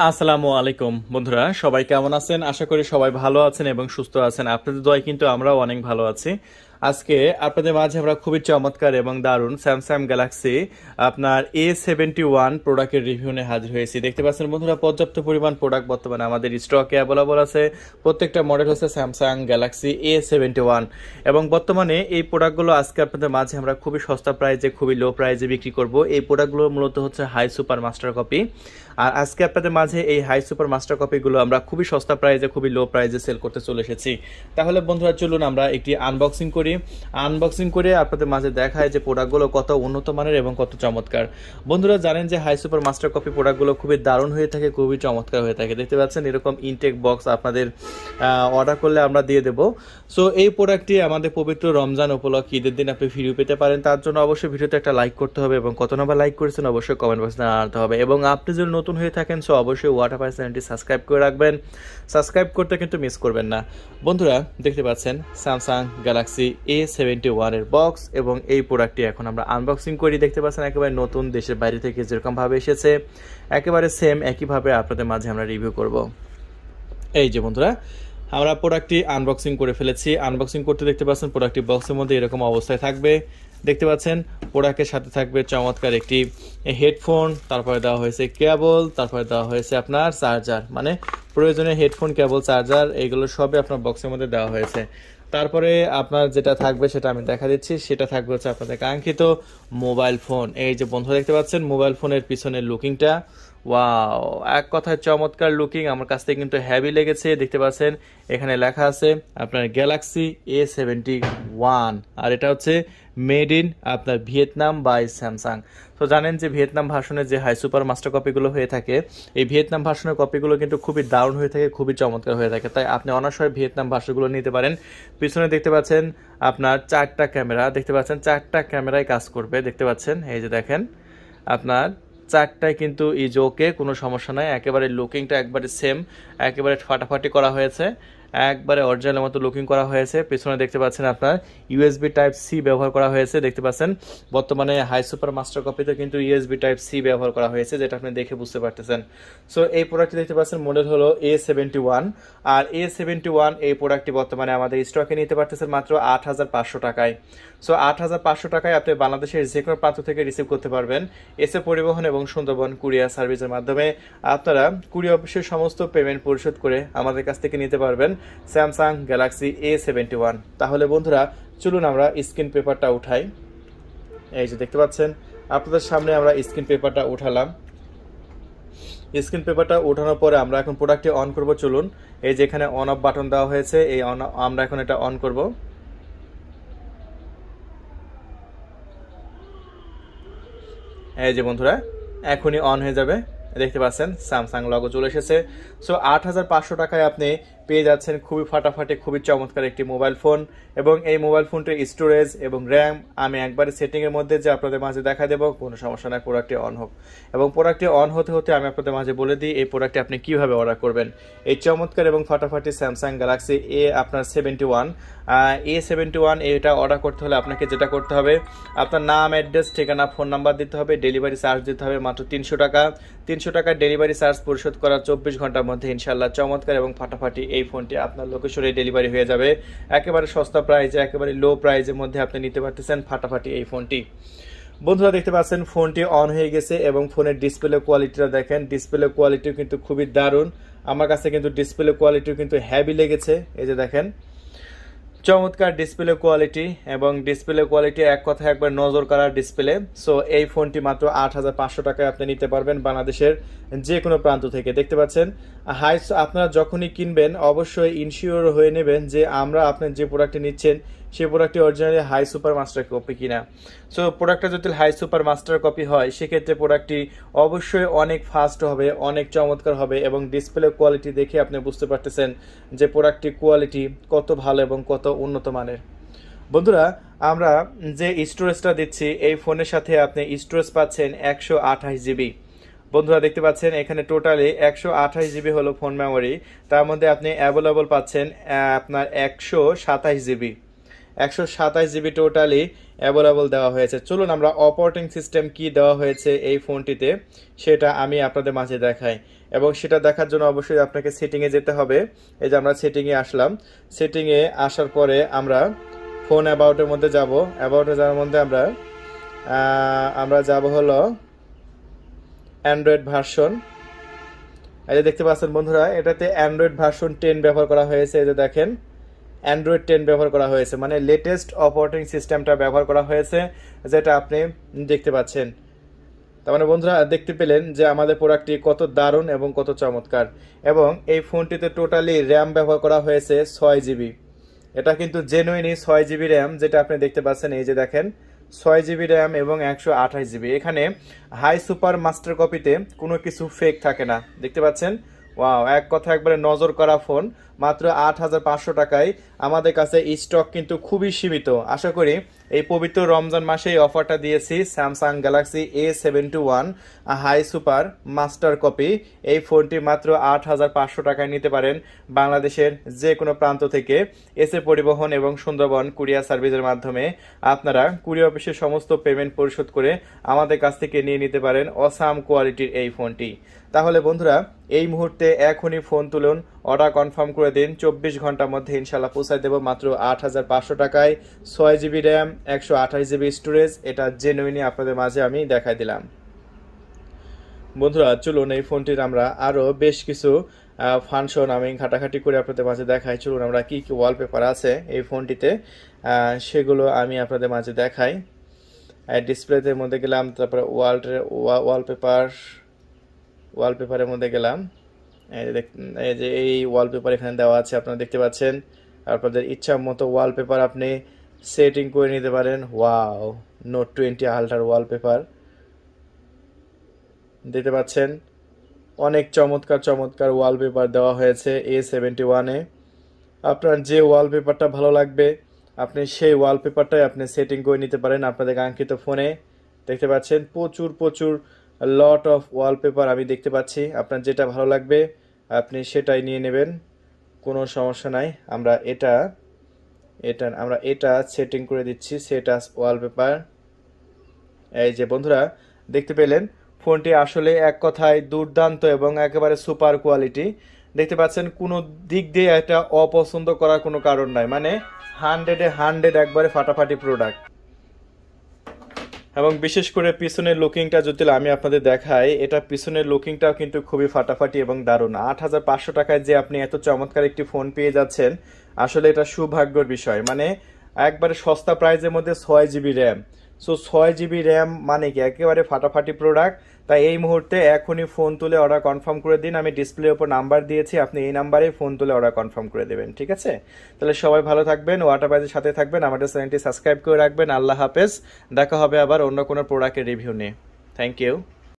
আসসালামু আলাইকুম বন্ধুরা সবাই কেমন আছেন আশা করি সবাই ভালো আছেন এবং সুস্থ আছেন আপনাদের দয় কিন্তু আমরাও অনেক ভালো আছি আজকে আপনাদের মাঝে আমরা খুবই চমৎকার এবং দারুন স্যামসাং গ্যালাক্সি আপনার এ সেভেন্টি ওয়ান প্রোডাক্টের রিভিউ নিয়ে হাজির হয়েছি দেখতে পাচ্ছেন বন্ধুরা পর্যাপ্ত পরিমাণ প্রোডাক্ট বর্তমানে আমাদের স্টকে অ্যাভেলেবল আছে প্রত্যেকটা মডেল হচ্ছে Samsung Galaxy A seventy one এবং বর্তমানে এই প্রোডাক্টগুলো আজকে আপনাদের মাঝে আমরা খুবই সস্তা প্রাইজে খুবই লো প্রাইজে বিক্রি করব এই প্রোডাক্টগুলো মূলত হচ্ছে হাই সুপার মাস্টার কপি আর আজকে আপনাদের মাঝে এই হাই সুপার মাস্টার কপিগুলো আমরা খুবই সস্তা প্রাইজে খুবই লো প্রাইজে সেল করতে চলে এসেছি তাহলে বন্ধুরা চলুন আমরা একটি আনবক্সিং করি করি আনবক্সিং করে আপনাদের মাঝে দেখায় যে প্রোডাক্টগুলো কত উন্নত মানের এবং কত চমৎকার বন্ধুরা জানেন যে হাই সুপার মাস্টার কপি প্রোডাক্টগুলো খুবই দারুণ হয়ে থাকে খুবই চমৎকার হয়ে থাকে দেখতে পাচ্ছেন এরকম ইনটেক বক্স আপনাদের অর্ডার করলে আমরা দিয়ে দেব সো এই প্রোডাক্টটি আমাদের পবিত্র রমজান উপলক্ষে ঈদের দিন আপনি ফিরিয়ে পেতে পারেন তার জন্য অবশ্যই ভিডিওতে একটা লাইক করতে হবে এবং কত নম্বর লাইক করেছেন অবশ্যই কমেন্ট বক্সে জানাতে হবে এবং আপনি যদি নতুন হয়ে থাকেন সো অবশ্যই ওয়াটার পাই চ্যানেলটি সাবস্ক্রাইব করে রাখবেন সাবস্ক্রাইব করতে কিন্তু মিস করবেন না বন্ধুরা দেখতে পাচ্ছেন স্যামসাং গ্যালাক্সি এ সেভেন্টি ওয়ানের বক্স এবং এই প্রোডাক্টটি এখন আমরা আনবক্সিং করি দেখতে পাচ্ছেন একেবারে নতুন দেশের বাইরে থেকে যেরকমভাবে এসেছে একেবারে সেম একইভাবে আপনাদের মাঝে আমরা রিভিউ করব এই যে বন্ধুরা আমরা প্রোডাক্টটি আনবক্সিং করে ফেলেছি আনবক্সিং করতে দেখতে পাচ্ছেন প্রোডাক্টটি বক্সের মধ্যে এরকম অবস্থায় থাকবে দেখতে পাচ্ছেন প্রোডাক্টের সাথে থাকবে চমৎকার একটি হেডফোন তারপরে দেওয়া হয়েছে কেবল তারপরে দেওয়া হয়েছে আপনার চার্জার মানে প্রয়োজনে হেডফোন কেবল চার্জার এইগুলো সবই আপনার বক্সের মধ্যে দেওয়া হয়েছে তারপরে আপনার যেটা থাকবে সেটা আমি দেখা দিচ্ছি সেটা থাকবে হচ্ছে আপনাদের কাঙ্ক্ষিত মোবাইল ফোন এই যে বন্ধু দেখতে পাচ্ছেন মোবাইল ফোনের পিছনের লুকিংটা ওয়াও এক কথায় চমৎকার লুকিং আমার কাছ থেকে কিন্তু হ্যাভি লেগেছে দেখতে পাচ্ছেন এখানে লেখা আছে আপনার গ্যালাক্সি এ সেভেন্টি ওয়ান আর এটা হচ্ছে মেড ইন আপনার ভিয়েতনাম বাই স্যামসাং তো জানেন যে ভিয়েতনাম ভাষণের যে হাই সুপার মাস্টার কপিগুলো হয়ে থাকে এই ভিয়েতনাম ভাষণের কপিগুলো কিন্তু খুবই দারুণ হয়ে থাকে খুবই চমৎকার হয়ে থাকে তাই আপনি অনাশয় ভিয়েতনাম ভাষাগুলো নিতে পারেন পিছনে দেখতে পাচ্ছেন আপনার চারটা ক্যামেরা দেখতে পাচ্ছেন চারটা ক্যামেরায় কাজ করবে দেখতে পাচ্ছেন এই যে দেখেন আপনার চারটায় কিন্তু ইজোকে কোনো সমস্যা নাই একেবারে লুকিংটা একবারে সেম একেবারে ফাটাফাটি করা হয়েছে একবারে অরিজিনালের মতো লুকিং করা হয়েছে পেছনে দেখতে পাচ্ছেন আপনার ইউএসবি টাইপ সি ব্যবহার করা হয়েছে দেখতে পাচ্ছেন বর্তমানে হাই সুপার মাস্টার কপিতে কিন্তু ইউএসবি টাইপ সি ব্যবহার করা হয়েছে যেটা আপনি দেখে বুঝতে পারতেছেন সো এই প্রোডাক্টটি দেখতে পাচ্ছেন মডেল হলো এ সেভেন্টি ওয়ান আর এ সেভেন্টি ওয়ান এই প্রোডাক্টটি বর্তমানে আমাদের স্টকে নিতে পারতেছেন মাত্র আট হাজার পাঁচশো টাকায় সো আট হাজার পাঁচশো টাকায় আপনি বাংলাদেশের যে কোনো প্রান্ত থেকে রিসিভ করতে পারবেন এসে পরিবহন এবং সুন্দরবন কুরিয়ার সার্ভিসের মাধ্যমে আপনারা কুরিয়ার অফিসের সমস্ত পেমেন্ট পরিশোধ করে আমাদের কাছ থেকে নিতে পারবেন Samsung Galaxy A seventy one তাহলে বন্ধুরা চলুন আমরা স্ক্রিন পেপারটা উঠাই এই যে দেখতে পাচ্ছেন আপনাদের সামনে আমরা স্ক্রিন পেপারটা উঠালাম স্ক্রিন পেপারটা ওঠানোর পরে আমরা এখন প্রোডাক্টটি অন করব চলুন এই যে এখানে অন অফ বাটন দেওয়া হয়েছে এই অন আমরা এখন এটা অন করব এই যে বন্ধুরা এখনই অন হয়ে যাবে দেখতে পাচ্ছেন স্যামসাং লগো চলে এসেছে সো আট টাকায় আপনি পেয়ে যাচ্ছেন খুবই ফাটাফাটে খুবই চমৎকার একটি মোবাইল ফোন এবং এই মোবাইল ফোনটির স্টোরেজ এবং র্যাম আমি একবারে সেটিংয়ের মধ্যে যে আপনাদের মাঝে দেখা দেবো কোনো সমস্যা নাই প্রোডাক্টটি অন হোক এবং প্রোডাক্টটি অন হতে হতে আমি আপনাদের মাঝে বলে দিই এই প্রোডাক্টটি আপনি কীভাবে অর্ডার করবেন এই চমৎকার এবং ফাটাফাটি স্যামসাং গ্যালাক্সি এ আপনার seventy one A seventy one এটা অর্ডার করতে হলে আপনাকে যেটা করতে হবে আপনার নাম অ্যাড্রেস ঠিকানা ফোন নাম্বার দিতে হবে ডেলিভারি চার্জ দিতে হবে মাত্র তিনশো টাকা তিনশো টাকা ডেলিভারি চার্জ পরিশোধ করার চব্বিশ ঘন্টার মধ্যে ইনশাল্লাহ চমৎকার এবং ফাটাফাটি এই এই ফোনটি আপনার লোকেশনে ডেলিভারি হয়ে যাবে একেবারে সস্তা প্রাইজে একেবারে লো প্রাইজের মধ্যে আপনি নিতে পারতেছেন ফাটাফাটি এই ফোনটি বন্ধুরা দেখতে পাচ্ছেন ফোনটি অন হয়ে গেছে এবং ফোনের ডিসপ্লে কোয়ালিটিটা দেখেন ডিসপ্লে কোয়ালিটিও কিন্তু খুবই দারুণ আমার কাছে কিন্তু ডিসপ্লে কোয়ালিটিও কিন্তু হ্যাভি লেগেছে এই যে দেখেন চমৎকার ডিসপ্লে কোয়ালিটি এবং ডিসপ্লে কোয়ালিটি এক কথা একবার নজর করার ডিসপ্লে সো এই ফোনটি মাত্র আট হাজার পাঁচশো টাকায় আপনি নিতে পারবেন বাংলাদেশের যে কোনো প্রান্ত থেকে দেখতে পাচ্ছেন হাই আপনারা যখনই কিনবেন অবশ্যই ইনশিওর হয়ে নেবেন যে আমরা আপনার যে প্রোডাক্টটি নিচ্ছেন সেই প্রোডাক্টটি originally high super master copy কিনা সো প্রোডাক্টটা যদি হাই সুপার মাস্টার কপি হয় সেক্ষেত্রে প্রোডাক্টটি অবশ্যই অনেক ফাস্ট হবে অনেক চমৎকার হবে এবং ডিসপ্লে কোয়ালিটি দেখে আপনি বুঝতে পারতেছেন যে প্রোডাক্টটির কোয়ালিটি কত ভালো এবং কত উন্নত মানের বন্ধুরা আমরা যে স্টোরেজটা দিচ্ছি এই ফোনের সাথে আপনি স্টোরেজ পাচ্ছেন একশো আঠাশ জিবি বন্ধুরা দেখতে পাচ্ছেন এখানে টোটালি একশো আঠাশ জিবি হলো ফোন মেমোরি তার মধ্যে আপনি অ্যাভেলেবল পাচ্ছেন আপনার একশো সাতাশ জিবি একশো সাতাশ জিবি টোটালি অ্যাভেলেবল দেওয়া হয়েছে চলুন আমরা অপারেটিং সিস্টেম কি দেওয়া হয়েছে এই ফোনটিতে সেটা আমি আপনাদের মাঝে দেখাই এবং সেটা দেখার জন্য অবশ্যই আপনাকে সেটিংয়ে যেতে হবে এই যে আমরা সেটিংয়ে আসলাম সেটিংয়ে আসার পরে আমরা ফোন অ্যাবাউটের মধ্যে যাব অ্যাবাউটে যাওয়ার মধ্যে আমরা আমরা যাব হলো অ্যান্ড্রয়েড ভার্সন এই যে দেখতে পাচ্ছেন বন্ধুরা এটাতে অ্যান্ড্রয়েড ভার্সন টেন ব্যবহার করা হয়েছে এই যে দেখেন অ্যান্ড্রয়েড টেন ব্যবহার করা হয়েছে মানে লেটেস্ট অপারেটিং সিস্টেমটা ব্যবহার করা হয়েছে যেটা আপনি দেখতে পাচ্ছেন তার মানে বন্ধুরা দেখতে পেলেন যে আমাদের প্রোডাক্টটি কত দারুণ এবং কত চমৎকার এবং এই ফোনটিতে টোটালি র্যাম ব্যবহার করা হয়েছে ছয় জিবি এটা কিন্তু জেনুইনই ছয় জিবি র্যাম যেটা আপনি দেখতে পাচ্ছেন এই যে দেখেন ছয় জিবি র্যাম এবং একশো আঠাশ জিবি এখানে হাই সুপার মাস্টার কপিতে কোনো কিছু ফেক থাকে না দেখতে পাচ্ছেন ওয়াও এক কথা একবারে নজর করা ফোন মাত্র আট হাজার পাঁচশো টাকায় আমাদের কাছে স্টক কিন্তু খুবই সীমিত আশা করি এই পবিত্র রমজান মাসে এই অফারটা দিয়েছি Samsung Galaxy A seventy one high super master copy এই ফোনটি মাত্র আট হাজার পাঁচশো টাকায় নিতে পারেন বাংলাদেশের যে কোনো প্রান্ত থেকে এসে পরিবহন এবং সুন্দরবন কুরিয়ার সার্ভিসের মাধ্যমে আপনারা কুরিয়া অফিসের সমস্ত পেমেন্ট পরিশোধ করে আমাদের কাছ থেকে নিয়ে নিতে পারেন অসাম কোয়ালিটির এই ফোনটি তাহলে বন্ধুরা এই মুহূর্তে এখনই ফোন তুলুন অর্ডার কনফার্ম করে দিন চব্বিশ ঘন্টার মধ্যে ইনশাল্লাহ পৌঁছায় দেবো মাত্র আট হাজার পাঁচশো টাকায় ছয় জিবি র্যাম একশো আঠাশ জিবি স্টোরেজ এটা জেনুইনই আপনাদের মাঝে আমি দেখাই দিলাম বন্ধুরা চলুন এই ফোনটির আমরা আরও বেশ কিছু ফাংশন আমি ঘাটাঘাটি করে আপনাদের মাঝে দেখাই চলুন আমরা কি কি ওয়ালপেপার আছে এই ফোনটিতে সেগুলো আমি আপনাদের মাঝে দেখাই ডিসপ্লেতে মধ্যে গেলাম তারপরে ওয়াল ওয়ালপেপার ওয়ালপেপারের মধ্যে গেলাম এই যে এই ওয়ালপেপার এখানে দেওয়া আছে আপনারা দেখতে পাচ্ছেন আপনাদের ইচ্ছা মতো ওয়ালপেপার আপনি সেটিং করে নিতে পারেন ওয়াও নোট টোয়েন্টি আলট্রার ওয়ালপেপার দেখতে পাচ্ছেন অনেক চমৎকার চমৎকার ওয়ালপেপার দেওয়া হয়েছে এ সেভেন্টি ওয়ানে আপনার যে ওয়ালপেপারটা ভালো লাগবে আপনি সেই ওয়ালপেপারটাই আপনি সেটিং করে নিতে পারেন আপনাদের কাঙ্ক্ষিত ফোনে দেখতে পাচ্ছেন প্রচুর প্রচুর লট অফ ওয়ালপেপার আমি দেখতে পাচ্ছি আপনার যেটা ভালো লাগবে আপনি সেটাই নিয়ে নেবেন কোনো সমস্যা নাই আমরা এটা এটা আমরা এটা সেটিং করে দিচ্ছি সেট আস ওয়ালপেপার এই যে বন্ধুরা দেখতে পেলেন ফোনটি আসলে এক কথায় দুর্দান্ত এবং একেবারে সুপার কোয়ালিটি দেখতে পাচ্ছেন কোনো দিক দিয়ে এটা অপছন্দ করার কোনো কারণ নাই মানে হান্ড্রেডে হান্ড্রেড একবারে ফাটাফাটি প্রোডাক্ট এবং বিশেষ করে পিছনের লুকিংটা যদি আমি আপনাদের দেখাই এটা পিছনের লুকিংটাও কিন্তু খুবই ফাটাফাটি এবং দারুণ আট হাজার পাঁচশো টাকায় যে আপনি এত চমৎকার একটি ফোন পেয়ে যাচ্ছেন আসলে এটা সৌভাগ্যর বিষয় মানে একবারে সস্তা প্রাইজের মধ্যে ছয় জিবি র্যাম সো ছয় জিবি র্যাম মানে কি একেবারে ফাটাফাটি প্রোডাক্ট তাই এই মুহূর্তে এখনই ফোন তুলে অর্ডার কনফার্ম করে দিন আমি ডিসপ্লের ওপর নাম্বার দিয়েছি আপনি এই নাম্বারে ফোন তুলে অর্ডার কনফার্ম করে দেবেন ঠিক আছে তাহলে সবাই ভালো থাকবেন ওয়াটারবাইজের সাথে থাকবেন আমাদের চ্যানেলটি সাবস্ক্রাইব করে রাখবেন আল্লাহ হাফেজ দেখা হবে আবার অন্য কোনো প্রোডাক্টের রিভিউ নিয়ে থ্যাংক ইউ